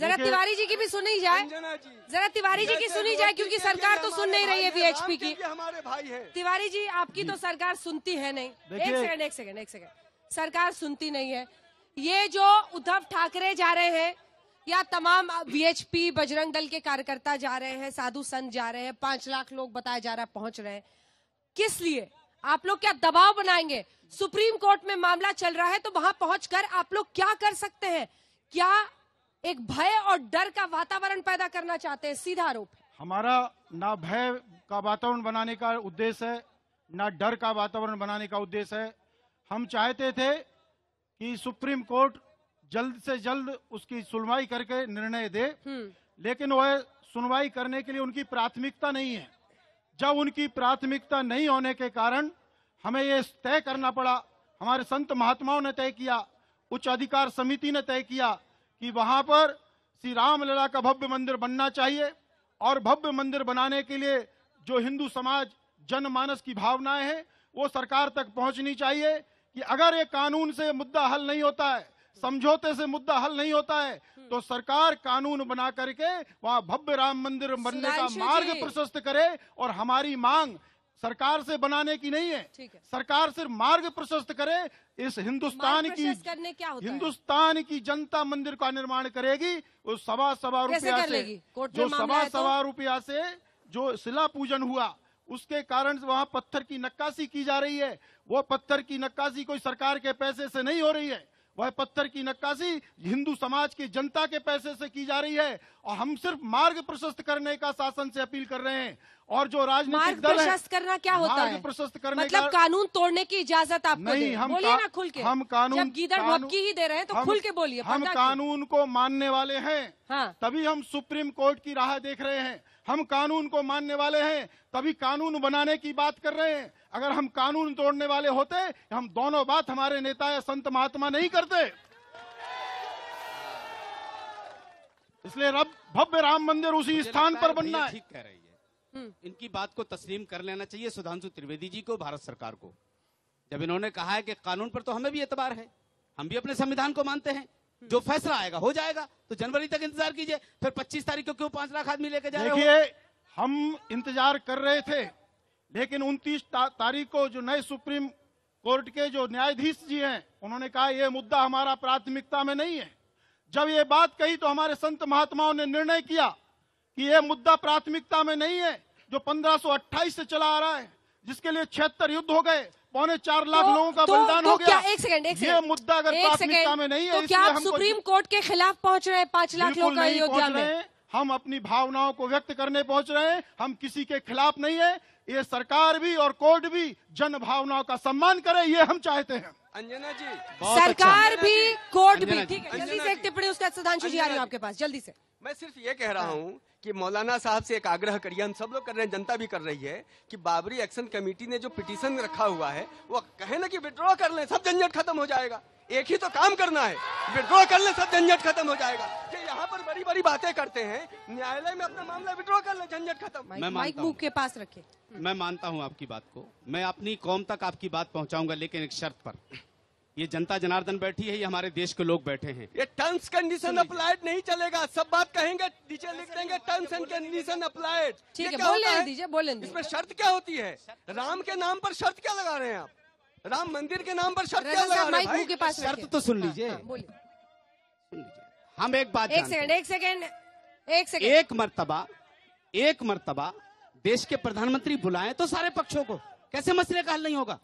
जरा तिवारी जी की भी सुनी जाए जरा तिवारी जी की सुनी जाए क्योंकि सरकार तो सुन नहीं रही है बीएचपी की हमारे भाई है तिवारी जी आपकी तो सरकार सुनती है नहीं एक सेकंड एक सेकंड एक सेकंड सरकार सुनती नहीं है ये जो उद्धव ठाकरे जा रहे हैं या तमाम बीएचपी बजरंग दल के कार्यकर्ता जा रहे हैं साधु संत जा रहे हैं पांच लाख लोग बताया जा रहा है पहुंच रहे हैं किस लिए आप लोग क्या दबाव बनाएंगे सुप्रीम कोर्ट में मामला चल रहा है तो वहां पहुंचकर आप लोग क्या कर सकते हैं क्या एक भय और डर का वातावरण पैदा करना चाहते हैं सीधा आरोप है हमारा ना भय का वातावरण बनाने का उद्देश्य है ना डर का वातावरण बनाने का उद्देश्य है हम चाहते थे कि सुप्रीम कोर्ट जल्द से जल्द उसकी सुनवाई करके निर्णय दे हम्म। लेकिन वह सुनवाई करने के लिए उनकी प्राथमिकता नहीं है जब उनकी प्राथमिकता नहीं होने के कारण हमें यह तय करना पड़ा हमारे संत महात्माओं ने तय किया उच्च अधिकार समिति ने तय किया कि वहां पर श्री राम लला का भव्य मंदिर बनना चाहिए और भव्य मंदिर बनाने के लिए जो हिंदू समाज जनमानस की भावनाएं हैं वो सरकार तक पहुंचनी चाहिए कि अगर ये कानून से मुद्दा हल नहीं होता है समझौते से मुद्दा हल नहीं होता है तो सरकार कानून बना करके वहां भव्य राम मंदिर बनने का मार्ग प्रशस्त करे और हमारी मांग सरकार से बनाने की नहीं है, है। सरकार सिर्फ मार्ग प्रशस्त करे इस हिंदुस्तान की करने क्या होता हिंदुस्तान है? की जनता मंदिर का निर्माण करेगी उस सवा सवा रुपया से जो सवा तो? सवा रुपया से जो शिला पूजन हुआ उसके कारण वहाँ पत्थर की नक्काशी की जा रही है वो पत्थर की नक्काशी कोई सरकार के पैसे से नहीं हो रही है वह पत्थर की नक्काशी हिंदू समाज की जनता के पैसे से की जा रही है और हम सिर्फ मार्ग प्रशस्त करने का शासन से अपील कर रहे हैं और जो राजनीतिक दल प्रशस्त करना क्या होता मार्ग है प्रशस्त करने मतलब का... कानून तोड़ने की इजाजत आपको नहीं हम बोलिए ना खुल के हम कानून की ही दे रहे हैं तो खुल के बोलिए हम कानून को मानने वाले हैं हाँ। तभी हम सुप्रीम कोर्ट की राह देख रहे हैं हम कानून को मानने वाले हैं तभी कानून बनाने की बात कर रहे हैं अगर हम कानून तोड़ने वाले होते हम दोनों बात हमारे नेता या संत महात्मा नहीं करते इसलिए रब भव्य राम मंदिर उसी स्थान पर बनना ठीक कह रही है हम्म। इनकी बात को तस्लीम कर लेना चाहिए सुधांशु त्रिवेदी जी को भारत सरकार को जब इन्होंने कहा है कि कानून पर तो हमें भी एतबार है हम भी अपने संविधान को मानते हैं जो फैसला आएगा हो जाएगा तो जनवरी तक इंतजार कीजिए फिर 25 तारीख को क्यों पांच लाख आदमी लेके जाए हम इंतजार कर रहे थे लेकिन 29 ता, तारीख को जो नए सुप्रीम कोर्ट के जो न्यायाधीश जी हैं उन्होंने कहा यह मुद्दा हमारा प्राथमिकता में नहीं है जब ये बात कही तो हमारे संत महात्माओं ने निर्णय किया कि यह मुद्दा प्राथमिकता में नहीं है जो पंद्रह से चला आ रहा है जिसके लिए छिहत्तर युद्ध हो गए पौने चार लाख तो, लोगों का तो, बलिदान तो हो गया एक सेकंड एक ये मुद्दा अगर प्राथमिकता में नहीं है तो क्या आप सुप्रीम कोर्ट के खिलाफ पहुंच रहे हैं पांच लाख लोग अयोध्या में हम अपनी भावनाओं को व्यक्त करने पहुंच रहे हैं हम किसी के खिलाफ नहीं है ये सरकार भी और कोर्ट भी जन भावनाओं का सम्मान करे ये हम चाहते हैं अंजना जी सरकार अच्छा। भी कोर्ट भी ठीक है जल्दी से एक टिप्पणी उसका सुधांशु जी आ रही है आपके पास जल्दी से मैं सिर्फ ये कह रहा हूँ कि मौलाना साहब से एक आग्रह करिए हम सब लोग कर रहे हैं जनता भी कर रही है कि बाबरी एक्शन कमेटी ने जो पिटीशन रखा हुआ है वो कहे ना कि विड्रॉ कर ले सब झंझट खत्म हो जाएगा एक ही तो काम करना है विड्रॉ कर ले सब झंझट खत्म हो जाएगा कि यहाँ पर बड़ी बड़ी बातें करते हैं न्यायालय में अपना मामला विड्रॉ कर ले झंझट खत्म मैं माइक मुख के पास रखे मैं मानता हूँ आपकी बात को मैं अपनी कौम तक आपकी बात पहुँचाऊंगा लेकिन एक शर्त पर ये जनता जनार्दन बैठी है ये हमारे देश के लोग बैठे हैं ये टर्म्स कंडीशन अप्लाइड नहीं चलेगा सब बात कहेंगे डीजे लिख देंगे टर्म्स एंड कंडीशन अप्लाइड ठीक है बोले दीजिए बोले इसमें शर्त क्या होती है राम के नाम पर शर्त क्या लगा रहे हैं आप राम मंदिर के नाम पर शर्त क्या लगा रहे भाई के पास शर्त तो हाँ, हाँ, सुन लीजिए हम एक बात एक सेकंड एक सेकंड एक सेकंड एक मरतबा एक मरतबा देश के प्रधानमंत्री बुलाएं तो सारे पक्षों को कैसे मसले का हल नहीं होगा